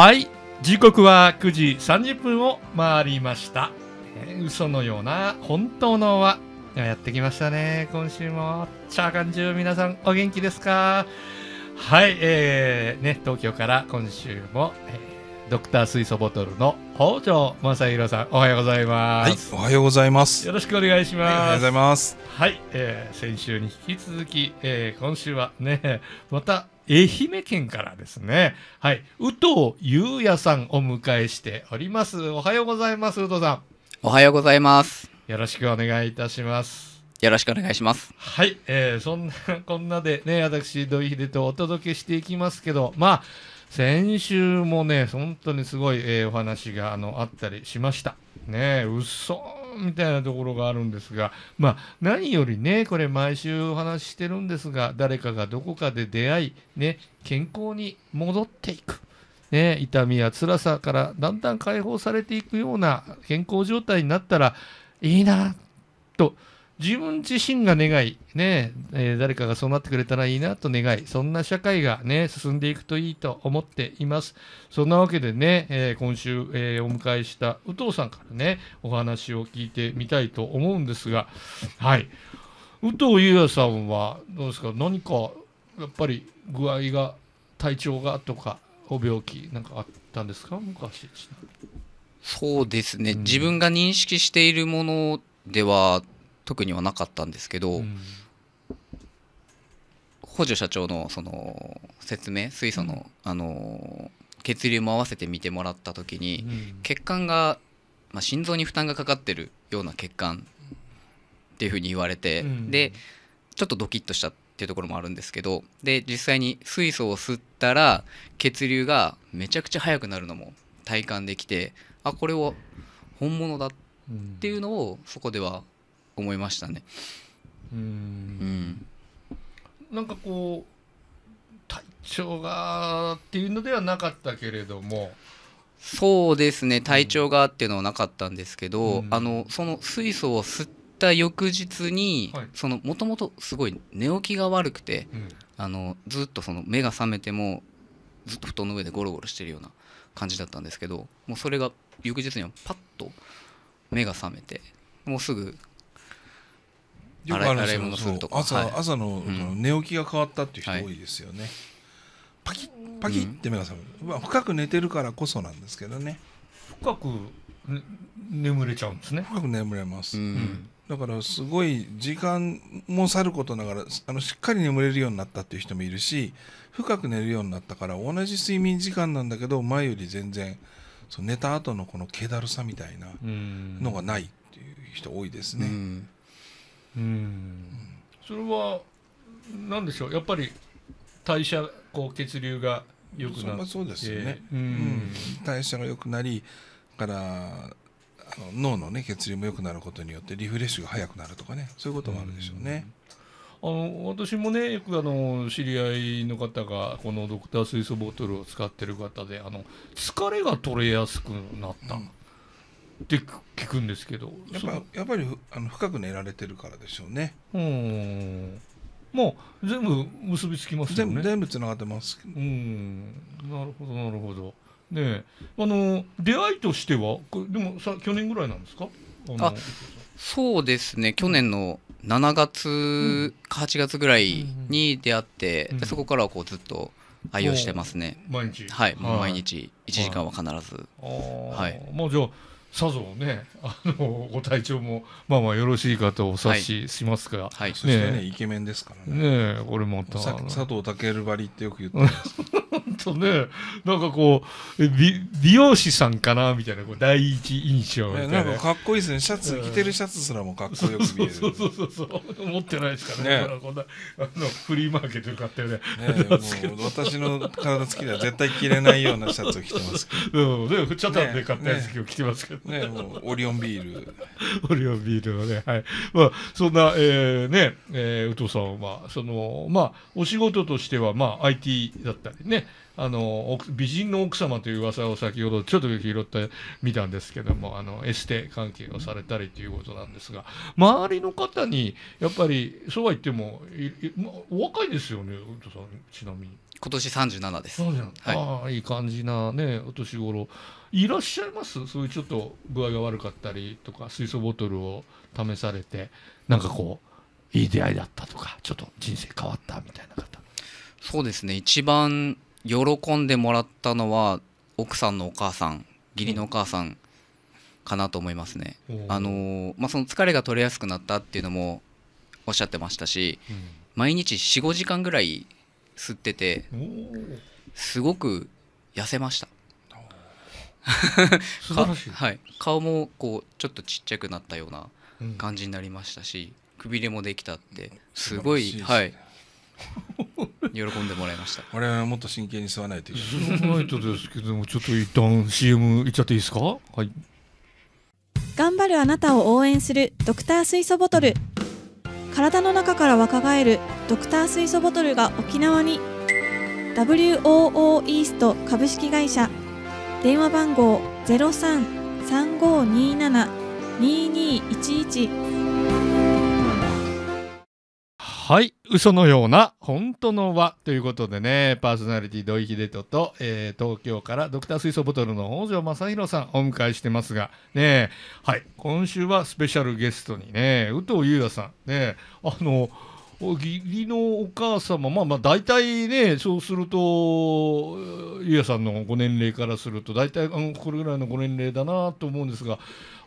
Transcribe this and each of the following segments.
はい時刻は9時30分を回りました、えー、嘘のような本当のはやってきましたね今週もチャーカン中皆さんお元気ですかはいえー、ね東京から今週も、えー、ドクター水素ボトルの北条正宏さんおはようございますはいおはようございますよろしくお願いしますおはようございますはい、えー、先週に引き続き、えー、今週はねまた愛媛県からですね、はい、宇藤優也さんお迎えしております。おはようございます、宇藤さん。おはようございます。よろしくお願いいたします。よろしくお願いします。はい、えー、そんなこんなでね、私土井秀とお届けしていきますけど、まあ先週もね、本当にすごい、えー、お話があのあったりしました。ね、嘘みたいなところがあるんですが、まあ、何よりね、これ毎週お話ししてるんですが、誰かがどこかで出会い、ね、健康に戻っていく。ね、痛みや辛さからだんだん解放されていくような健康状態になったらいいなと自分自身が願い、ねえー、誰かがそうなってくれたらいいなと願い、そんな社会が、ね、進んでいくといいと思っています。そんなわけでね、えー、今週、えー、お迎えした有藤さんからね、お話を聞いてみたいと思うんですが、はい、有藤優也さんはどうですか、何かやっぱり具合が、体調がとか、お病気なんかあったんですか、昔そうですね、うん、自分が認識しているものでは特にはなかったんですけど、うん、補助社長のその説明水素のあの血流も合わせて見てもらった時に、血管が、まあ、心臓に負担がかかってるような血管っていうふうに言われて、でちょっとドキッとしたっていうところもあるんですけどで実際に水素を吸ったら血流がめちゃくちゃ速くなるのも体感できてあこれを本物だっていうのをそこでは思いましたね。うんなんかこう体調がっていうのではなかったけれどもそうですね体調がっていうのはなかったんですけど、うん、あのその水素を吸った翌日にもともとすごい寝起きが悪くて、うん、あのずっとその目が覚めてもずっと布団の上でゴロゴロしてるような感じだったんですけどもうそれが翌日にはパッと目が覚めてもうすぐよくあるんですよ朝はい、朝の寝起きが変わったっていう人多いですよね、はい、パキッパキッって目が覚める、うん、まあ、深く寝てるからこそなんですけどね深く、眠れちゃうんですね深く眠れます、うん、だからすごい時間もさることながらあのしっかり眠れるようになったっていう人もいるし深く寝るようになったから同じ睡眠時間なんだけど前より全然その寝た後のこの気だるさみたいなのがないっていう人多いですね、うんうんそれは何でしょうやっぱり代謝こう血流が良くなってそうですよね、うん、代謝が良くなりからあの脳の、ね、血流も良くなることによってリフレッシュが早くなるとかねそういうこともあるでしょうね。うん、あの私もねよくあの知り合いの方がこのドクター水素ボトルを使ってる方であの疲れが取れやすくなった、うんって聞くんですけどやっぱやっぱりあの深く寝られてるからでしょうねうんもう全部結びつきますよね全部つながってますうんなるほどなるほどねあの出会いとしてはこれでもさ去年ぐらいなんですかあそうですね去年の7月か8月ぐらいに出会って、うんうん、そこからはこうずっと愛用してますね毎日はい、はい、毎日1時間は必ずはい、はい、あじゃあさぞねあのご体調もまあまあよろしいかとお察ししますが、はい、はい、そしてねイケメンですからねねこれも佐藤健張りってよく言ってますと ねなんかこう美美容師さんかなみたいなこう第一印象みたいな,、なんかかっこいいですねシャツ、着てるシャツすらもかっこよく見えるそうそうそうそう持ってないですからね、ね、こんなあのフリーマーケットで買ったねねもう私の体つきでは絶対着れないようなシャツを着てますうん、でフチャタンで買ったやつ、ね、今日着てますけど、ね、もうオリオンビール。オリオンビールのね、はい。まあ、そんな、えー、ね、えー、宇藤さんは、その、まあ、お仕事としては、まあ、IT だったりね、あの、美人の奥様という噂を先ほどちょっと拾ってみたんですけども、あの、エステ関係をされたりということなんですが、周りの方に、やっぱり、そうは言っても、いいまあ、お若いですよね、ウトさん、ちなみに。今年37です。はい、ああいい感じなねお年頃いらっしゃいますそういうちょっと具合が悪かったりとか水素ボトルを試されてなんかこういい出会いだったとかちょっと人生変わったみたいな方。そうですね一番喜んでもらったのは奥さんのお母さん義理のお母さんかなと思いますね。あのまあ、その疲れが取れやすくなったっていうのもおっしゃってましたし、うん、毎日45時間ぐらい吸っててすごく痩せました はい、顔もこうちょっとちっちゃくなったような感じになりましたし、くびれもできたってすごい、ね、はい喜んでもらいました 我々はもっと真剣に吸わないといけないないとですけどもちょっと一旦 CM いっちゃっていいですかはい頑張るあなたを応援するドクター水素ボトル体の中から若返るドクター水素ボトルが沖縄に WOO イースト株式会社電話番号0335272211はい嘘のような本当の輪ということでねパーソナリティ土井秀人と、えー、東京からドクター水素ボトルの北条正宏さんお迎えしてますがねはい今週はスペシャルゲストにね宇藤優也さんねあの義理のお母様、まあまあ大体ね、そうすると、ゆうやさんのご年齢からすると、大体あのこれぐらいのご年齢だなと思うんですが、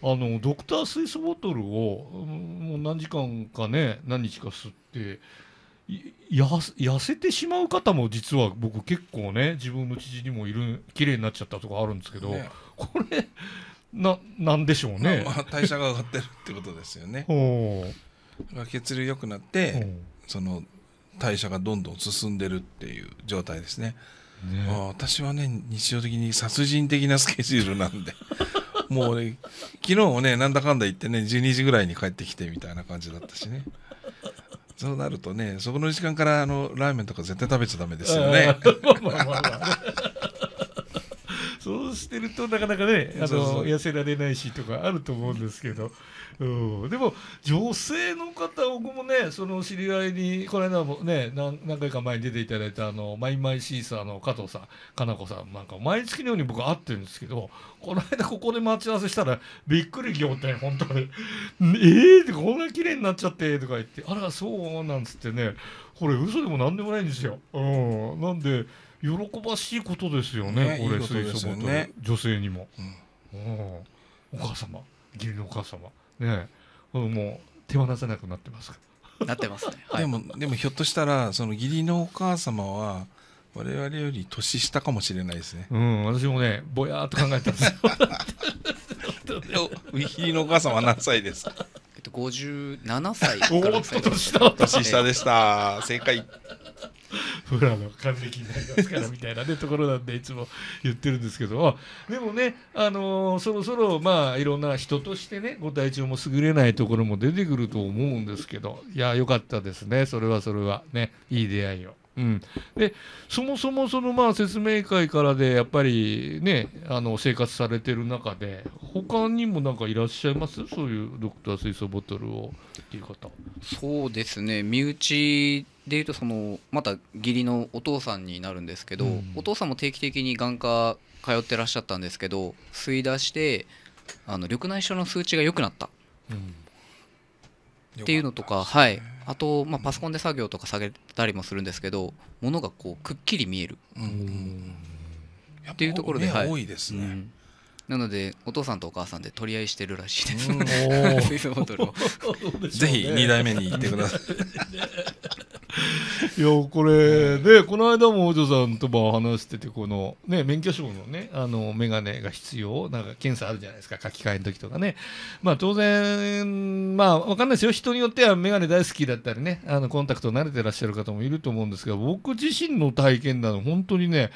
あのドクター水素ボトルを、もう何時間かね、何日か吸って、や痩せてしまう方も実は僕結構ね自分の知にもいる綺麗になっちゃったとかあるんですけど、ね、これななんでしょうね、まあ、代謝が上がってるってことですよね。血流良くなって、その代謝がどんどん進んでるっていう状態ですね。ね私はね日常的に殺人的なスケジュールなんでもう、ね、昨日もねなんだかんだ言ってね12時ぐらいに帰ってきてみたいな感じだったしね。そうなるとねそこの時間からあのラーメンとか絶対食べちゃダメですよね。してるとなかなかねあの痩せられないしとかあると思うんですけど、うん、でも女性の方僕もねその知り合いにこの間もね何何回か前に出ていただいたあのマイマイシーサーの加藤さんかな子さんなんか毎月のように僕会ってるんですけどこの間ここで待ち合わせしたらびっくり仰天本当に「ええー!」ってこんな綺麗になっちゃってとか言って「あらそう」なんつってねこれ嘘でも何でもないんですよ。うん、なんで喜ばしいことですよね、ねこれ、ね、水素ボトル、女性にも、うん、お母様、義理のお母様、ね、もう手放せなくなってますなってますね、はい、でもでもひょっとしたらその義理のお母様はわれわれより年下かもしれないですねうん私もねぼやっと考えたんですよ 義理のお母様は何歳ですか57歳おっと年下年下でした正解フらの還暦になりますからみたいなねところなんでいつも言ってるんですけどでもね、あのー、そろそろまあいろんな人としてねご体調も優れないところも出てくると思うんですけどいやよかったですねそれはそれはねいい出会いを。うん、でそもそもそのまあ説明会からでやっぱりねあの生活されてる中で他にもなんかいらっしゃいますそういうドクター水素ボトルをっていう方そうですね身内でいうとそのまた義理のお父さんになるんですけど、うん、お父さんも定期的に眼科通ってらっしゃったんですけど吸い出してあの緑内障の数値が良くなった、うん、っていうのとか、ね、はい、あと、まあ、パソコンで作業とか下げたりもするんですけどものがこうくっきり見える、うん、っていうところで、はい、多いですね。なのでお父さんとお母さんで取り合いしてるらしいです、水素ボトルを ぜひ二代目に行ってください。いやこれでこの間もお嬢さんとも話しててこのね免許証のねあの眼鏡が必要なんか検査あるじゃないですか書き換えの時とかねまあ当然まあわかんないですよ人によっては眼鏡大好きだったりねあのコンタクト慣れてらっしゃる方もいると思うんですが僕自身の体験なの本当にね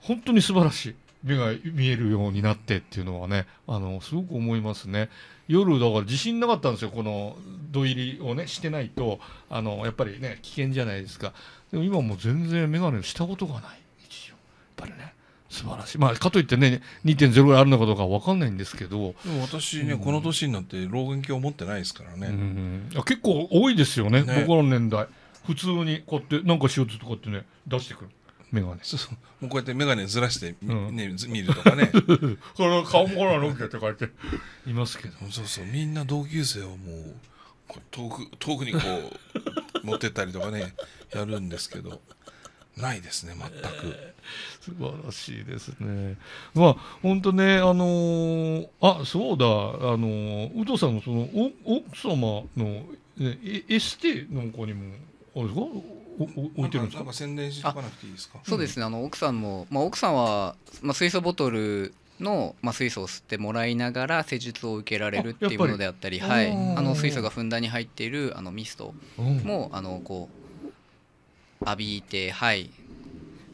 本当に素晴らしい。目が見えるようになってっていうのはね、あの、すごく思いますね。夜、だから地震なかったんですよ。この土入りをね、してないと、あの、やっぱりね、危険じゃないですか。でも今も全然眼鏡をしたことがない。一応。やっぱりね。素晴らしい。まあ、かといってね、2.0ぐらいあるのかどうかわかんないんですけど。でも私ね、うん、この年になって老眼鏡を持ってないですからね。うん、結構多いですよね、ね僕の年代。普通にこうやって、なんかしようとかってね、出してくる。眼鏡そうそうもうこうやって眼鏡ずらして、うんね、ず見るとかね この顔もこのロケって書いていますけどそうそうみんな同級生をもうう遠く遠くにこう持ってったりとかね やるんですけどないですね全く、素晴らしいですね。まあ本当ねあのーあそうだあのートさんのそのお奥様の、エステなんかにもあれですか置いてるんですか。か宣伝してかなくていいですか。そうですね。あの奥さんも、まあ奥さんはまあ水素ボトルの、まあ、水素を吸ってもらいながら施術を受けられるっていうものであったりはい、あの水素がふんだんに入っているあのミストも、うん、あのこう浴びて、はい、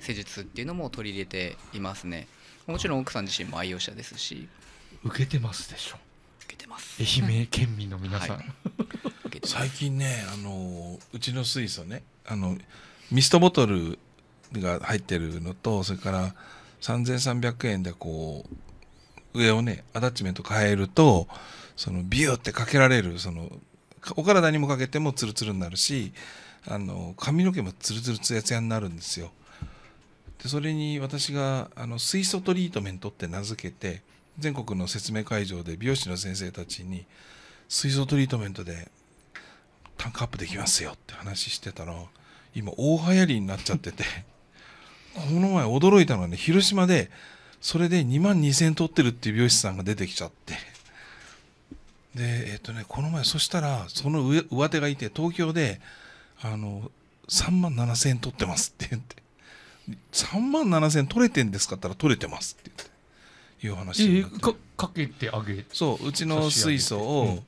施術っていうのも取り入れていますねもちろん奥さん自身も愛用者ですし受けてますでしょ受けてます愛媛県民の皆さん、はいけ最近ねあのうちの水素ねあのミストボトルが入ってるのとそれから3300円でこう上をねアタッチメント変えるとそのビューってかけられるそのお体にもかけてもツルツルになるしあの髪の毛もツルツルツヤツヤになるんですよ。でそれに私があの水素トリートメントって名付けて全国の説明会場で美容師の先生たちに水素トリートメントでタンクアップできますよって話してたら今大流行りになっちゃっててこの前驚いたのはね広島でそれで2万2000取ってるっていう美容師さんが出てきちゃってでえっ、ー、とねこの前そしたらその上上手がいて東京であの3万7000円取ってますって言って3万7000円取れてんですかったら取れてますって言っていう話になって、えー、かけてあげそううちの水素を、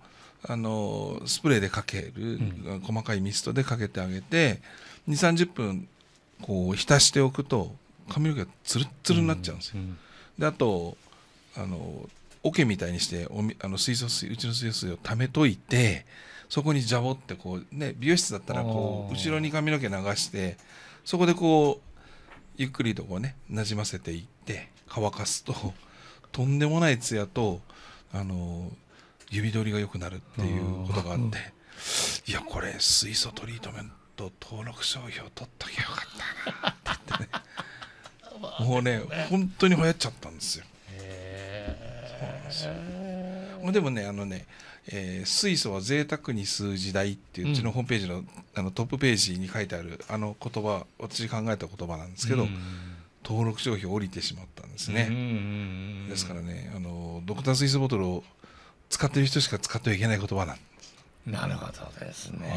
あのスプレーでかける、うん、細かいミストでかけてあげて2 3 0分こう浸しておくと髪の毛がつるつるになっちゃうんですよ。うんうん、であとあの桶みたいにしておみあの水素水うちの水素水をためといてそこにジャボってこう、ね、美容室だったらこう後ろに髪の毛流してそこでこうゆっくりとこうねなじませていって乾かすととんでもないツヤとあの指取りが良くなるっていうことがあって、いやこれ水素トリートメント登録商標取っときゃよかったな ってねもうね本当に流やっちゃったんですよ。そうなんですよでもねあのね、えー、水素は贅沢に数う時代」っていううちのホームページのあのトップページに書いてあるあの言葉私考えた言葉なんですけど、うん、登録商標降りてしまったんですね、うん、ですからねあのドクター水素ボトルを使ってる人しか使ってはいけない言葉なんなるほどですね。は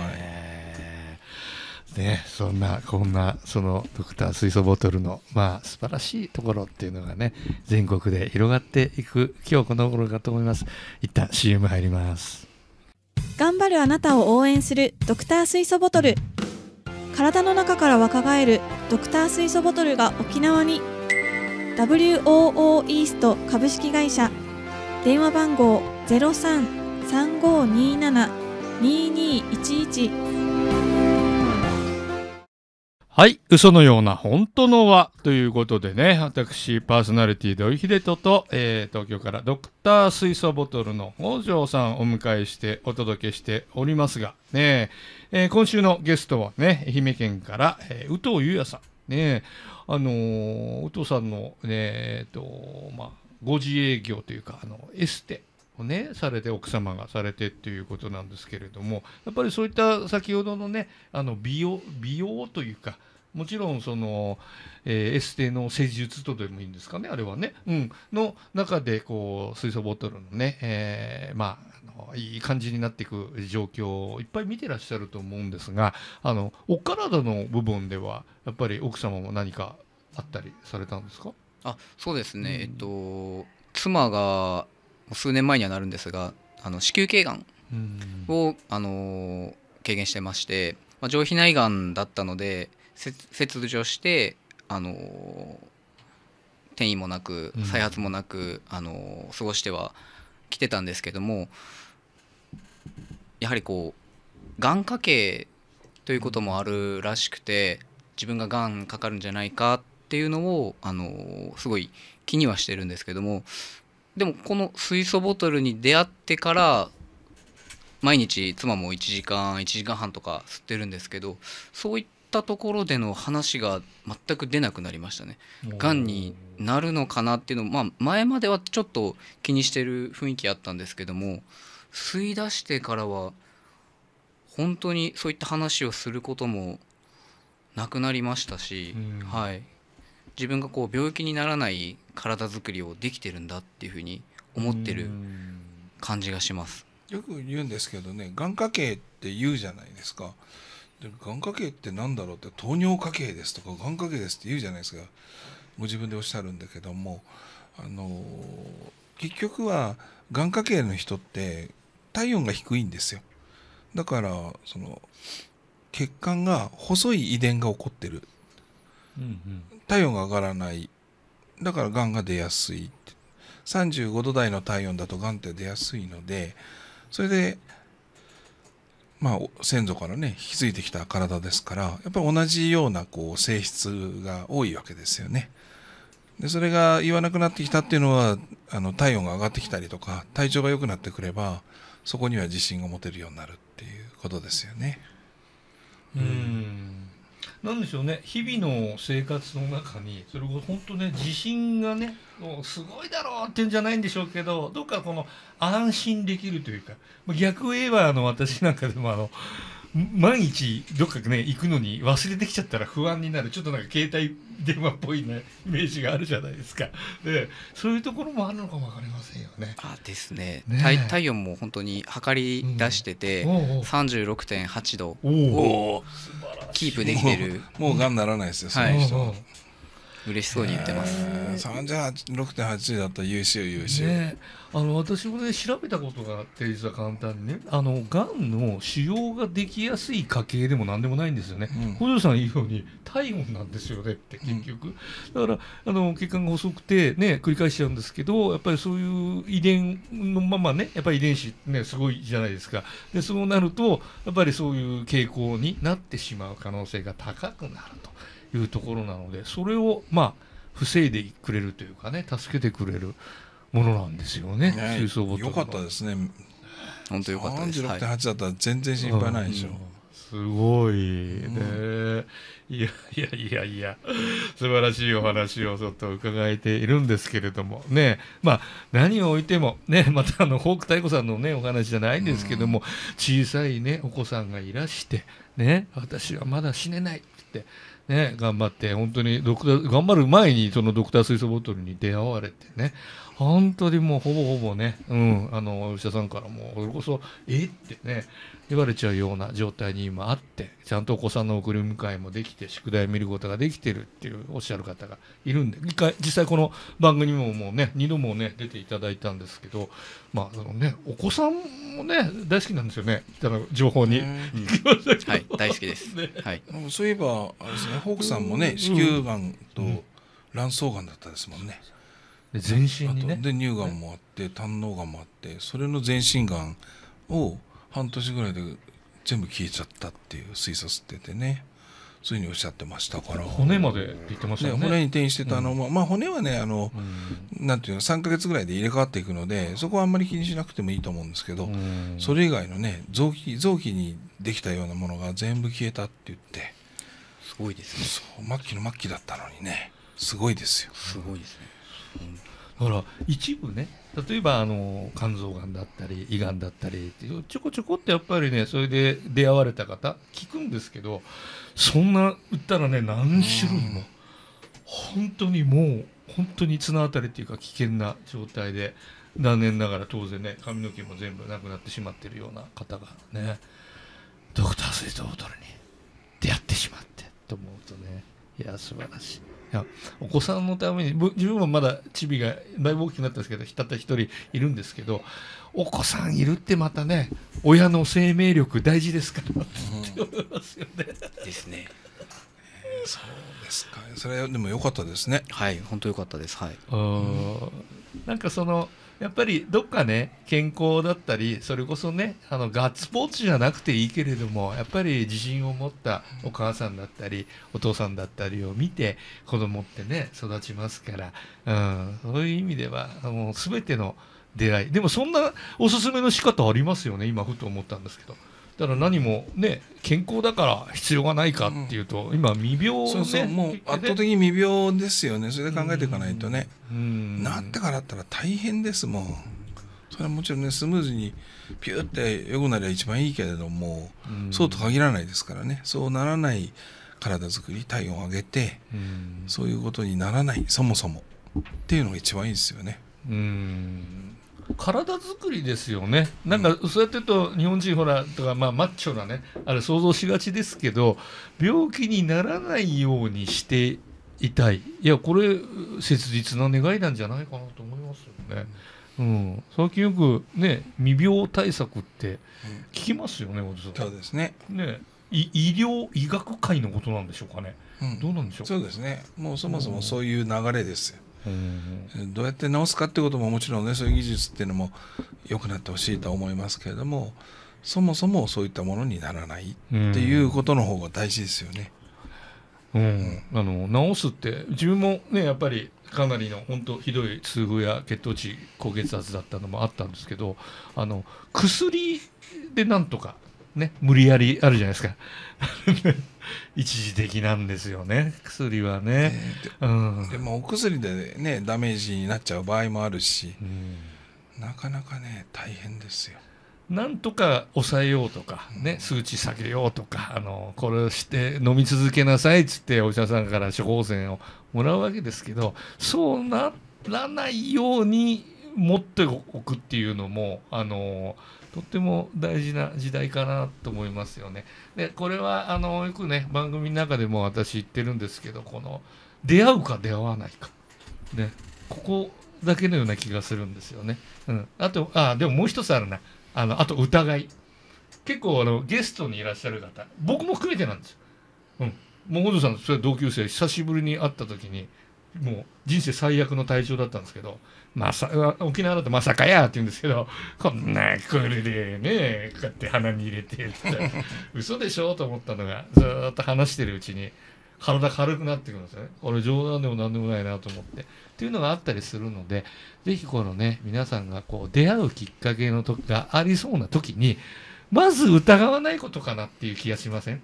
い、ね、そんなこんなそのドクター水素ボトルのまあ素晴らしいところっていうのがね全国で広がっていく今日この頃かと思います。一旦 CM 入ります。頑張るあなたを応援するドクター水素ボトル。体の中から若返るドクター水素ボトルが沖縄に WOO イースト株式会社電話番号ロ三三五二七二二一一。はい、嘘のような本当のはということでね、私、パーソナリティ土井秀人と、えー、東京からドクター水素ボトルの北条さんをお迎えしてお届けしておりますが、ねえー、今週のゲストはね、愛媛県から、えー、宇藤優也さん。ねあのー、宇藤さんの、ねえーとまあ、ご自営業というかあのエステをねされて奥様がされてっていうことなんですけれどもやっぱりそういった先ほどのねあの美容美容というかもちろんその、えー、エステの施術とでもいいんですかねあれはね、うん、の中でこう水素ボトルのね、えー、まあいい感じになっていく状況をいっぱい見てらっしゃると思うんですがあのお体の部分ではやっぱり奥様も何かあったりされたんですかあそうですね、うん、えっと妻が数年前にはなるんですがあの子宮頸がんを、あの軽減してまして、まあ、上皮内がんだったので切除して、あの転移もなく再発もなく、あの過ごしてはきてたんですけどもやはりこうがん家系ということもあるらしくて自分ががんかかるんじゃないかっていうのを、あのすごい気にはしてるんですけどもでもこの水素ボトルに出会ってから毎日妻も1時間1時間半とか吸ってるんですけどそういったところでの話が全く出なくなりましたね。がんになるのかなっていうのまあ前まではちょっと気にしてる雰囲気あったんですけども吸い出してからは本当にそういった話をすることもなくなりましたし、はい、自分がこう病気にならない体作りをできてるんだっていうふうに思ってる感じがします。よく言うんですけどね眼科系って言うじゃないですか。で眼科系って何だろうって糖尿科系ですとか眼科系ですって言うじゃないですかご自分でおっしゃるんだけどもあの結局は眼科系の人って体温が低いんですよだからその血管が細い遺伝が起こってる、うんうん、体温が上がらないだからがんが出やすい35度台の体温だとがんって出やすいのでそれでまあ先祖からね引き継いできた体ですからやっぱり同じようなこう性質が多いわけですよね。でそれが言わなくなってきたっていうのはあの体温が上がってきたりとか体調が良くなってくればそこには自信が持てるようになるっていうことですよね。うんなんでしょうね日々の生活の中にそれこそ本当ね自信がねもうすごいだろうってうんじゃないんでしょうけどどっかこの安心できるというか逆を言えばあの私なんかでもあの毎日どっかね行くのに忘れてきちゃったら不安になるちょっとなんか携帯電話っぽい、ね、イメージがあるじゃないですか でそういうところもあるのかも分かりませんよね。あですねね体温も本当に測り出してて、うん、おうおう36.8度をキープできてるもうがんならないですよ、はい、その人嬉しそうに言ってます。三十八六点八だった優秀優秀。ね、あの私もね調べたことがあって実は簡単にねあのがんの腫瘍ができやすい家系でもなんでもないんですよね。うん、補助さん言うように体温なんですよねって結局、うん、だからあの血管が細くてね繰り返しちゃうんですけどやっぱりそういう遺伝のままねやっぱり遺伝子ねすごいじゃないですか。でそうなるとやっぱりそういう傾向になってしまう可能性が高くなると。いうところなのでそれをまあ防いでくれるというかね助けてくれるものなんですよね、ね水槽ボトルよかったですね本当よかったです36.8だったら全然心配ないでしょ、うんうんすごいね、うん、いやいやいやいや素晴らしいお話をちょっと伺えているんですけれどもねまあ何を置いてもねまたあのホーク太鼓さんのねお話じゃないんですけども、うん、小さいねお子さんがいらしてね私はまだ死ねないってね、頑張って、本当にドクター、頑張る前にそのドクター水素ボトルに出会われてね、本当にもうほぼほぼね、うん、あの、お医者さんからも、それこそ、えってね、言われちゃうような状態に今あって、ちゃんとお子さんの送り迎えもできて、宿題見ることができてるっていうおっしゃる方がいるんで、一回、実際この番組ももうね、二度もね、出ていただいたんですけど、まあ、そのね、お子さんもね大好きなんですよねあの情報に、うん、はい大好きです、ね、はい、そういえばあれですねホークさんもね子宮がんと卵巣がんだったですもんね、全身に、ね、で乳がんもあって胆のうがんもあってそれの全身がんを半年ぐらいで全部消えちゃったっていう推察っててねついにおっしゃってましたから骨まで言ってましたね骨に転移してたのも、うん、まあ骨はねあの、うん、なんていうの3か月ぐらいで入れ替わっていくのでそこはあんまり気にしなくてもいいと思うんですけど、うん、それ以外のね臓器臓器にできたようなものが全部消えたって言ってすごいですね末期の末期だったのにねすごいですよすごいですねだから一部ね例えばあの肝臓がんだったり胃がんだったりちょこちょこってやっぱりねそれで出会われた方聞くんですけどそんな売ったらね何種類も本当にもう本当に綱渡りっていうか危険な状態で残念ながら当然ね髪の毛も全部なくなってしまってるような方がねドクターートボトルに出会ってしまってと思うとねいや素晴らしい。やお子さんのために自分もまだチビがだいぶ大きくなったんですけどたった一人いるんですけどお子さんいるってまたね親の生命力大事ですから、うん、って思いますよね。ですね。そうですか。それでも良かったですね。はい、本当良かったです。はい。うん、なんかそのやっぱりどっかね健康だったりそれこそねあのガッツポーズじゃなくていいけれどもやっぱり自信を持ったお母さんだったりお父さんだったりを見て子供ってね育ちますから、うん、そういう意味ではもう全ての出会いでもそんなおすすめの仕方ありますよね今ふと思ったんですけど。だから何もね健康だから必要がないかっていうと、うん、今未病、ね、そうそうもう圧倒的に未病ですよねそれで考えていかないとね、うん、なってからだったら大変ですもんそれはもちろんねスムーズにピューってよくなりゃ一番いいけれども、うそうと限らないですからねそうならない体作り体温を上げて、そういうことにならないそもそもっていうのが一番いいですよね。うん体作りですよねなんかそうやってうと日本人ほらとか、まあ、マッチョなねあれ想像しがちですけど病気にならないようにしていたいいやこれ切実な願いなんじゃないかなと思いますよね。うん、最近よくね未病対策って聞きますよね、うん、そうですねね医療医学界のことなんでしょうかね、うん、どうなんでしょうそうですねもうそもそもそういう流れですよ、うんどうやって直すかってことももちろんねそういう技術っていうのも良くなってほしいとは思いますけれどもそもそもそういったものにならないっていうことの方が大事ですよね。うん、あの直すって自分もねやっぱりかなりの本当ひどい痛風や血糖値高血圧だったのもあったんですけどあの薬でなんとかね無理やりあるじゃないですか一時的なんですよね薬はね、えー、でうん、でもお薬でねダメージになっちゃう場合もあるし、うん、なかなかね大変ですよなんとか抑えようとか、ね、数値下げようとか、うん、あのこれをして飲み続けなさいっつってお医者さんから処方箋をもらうわけですけどそうならないように持っておくっていうのもあのとても大事な時代かなと思いますよね。でこれはあのよくね番組の中でも私言ってるんですけどこの出会うか出会わないか、ね、ここだけのような気がするんですよね。うん、あとあでももう一つあるなあのあと疑い結構あのゲストにいらっしゃる方僕も含めてなんですよ。うん、もう本さんそれ同級生久しぶりに会った時にもう人生最悪の体調だったんですけど、まさ、沖縄だとまさかやって言うんですけど、こんな、これでね、こうやって鼻に入れて、嘘でしょと思ったのが、ずっと話してるうちに、体軽くなってくるんですよね。俺、冗談でも何でもないなと思って。っていうのがあったりするので、ぜひこのね、皆さんがこう出会うきっかけの時がありそうな時に、まず疑わないことかなっていう気がしません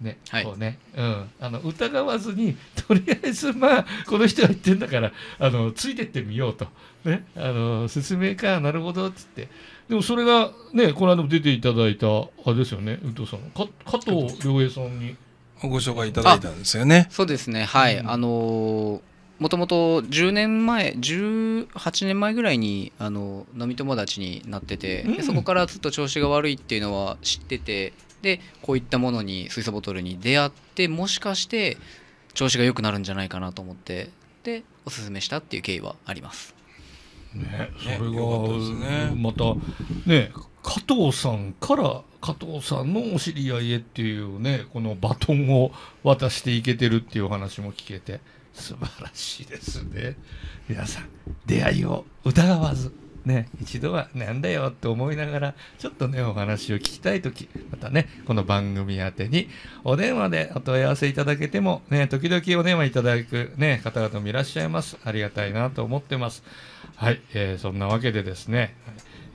ね、はい、こうね、うん、あの疑わずに とりあえずまあこの人が言ってんだからあのついてってみようと、ね、あの説明かなるほどっつってでもそれがねこの間も出ていただいたあれですよね宇藤さんか加藤良平さんにご紹介いただいたんですよね。そうですねはい、うん、あのもともと10年前18年前ぐらいにあの飲み友達になってて、うん、そこからずっと調子が悪いっていうのは知っててでこういったものに水素ボトルに出会ってもしかして調子が良くなるんじゃないかなと思ってでおすすめしたっていう経緯はあります。ね、それが、ね、またね加藤さんから加藤さんのお知り合いへっていうねこのバトンを渡していけてるっていう話も聞けて素晴らしいですね皆さん出会いを疑わずね、一度はなんだよって思いながら、ちょっとね、お話を聞きたいとき、またね、この番組宛てにお電話でお問い合わせいただけても、ね、時々お電話いただく、ね、方々もいらっしゃいます。ありがたいなと思ってます。はい、えー、そんなわけでですね、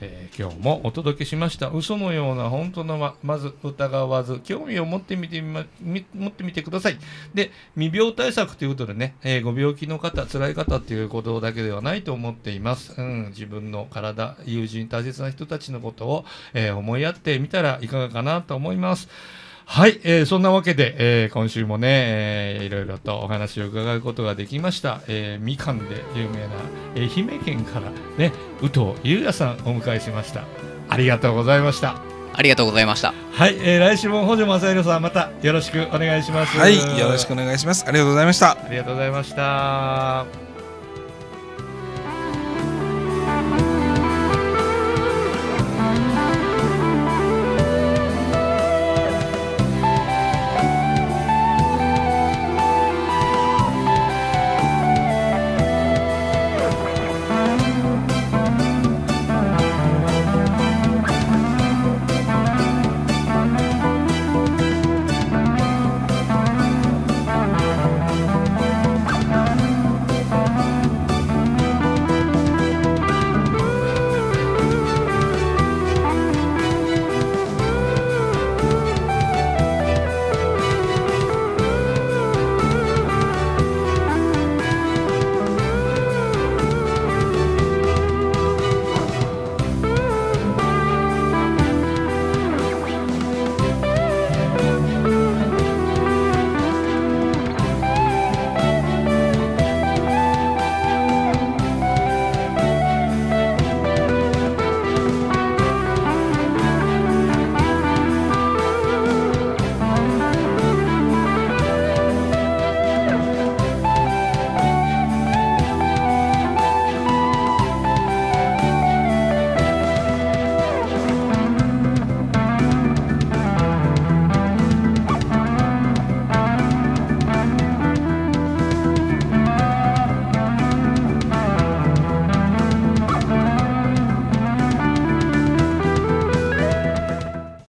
えー、今日もお届けしました嘘のような本当のままず疑わず興味を持ってみてみ、ま、持ってみてくださいで未病対策ということでね、えー、ご病気の方辛い方っていうことだけではないと思っています、うん、自分の体友人大切な人たちのことを、えー、思いやってみたらいかがかなと思いますはい、えー、そんなわけで、えー、今週もね、えー、いろいろとお話を伺うことができました、えー、みかんで有名な、愛媛県からね宇藤優也さんお迎えしましたありがとうございましたありがとうございましたはい、えー、来週も補助正弘さんまたよろしくお願いしますはいよろしくお願いしますありがとうございましたありがとうございました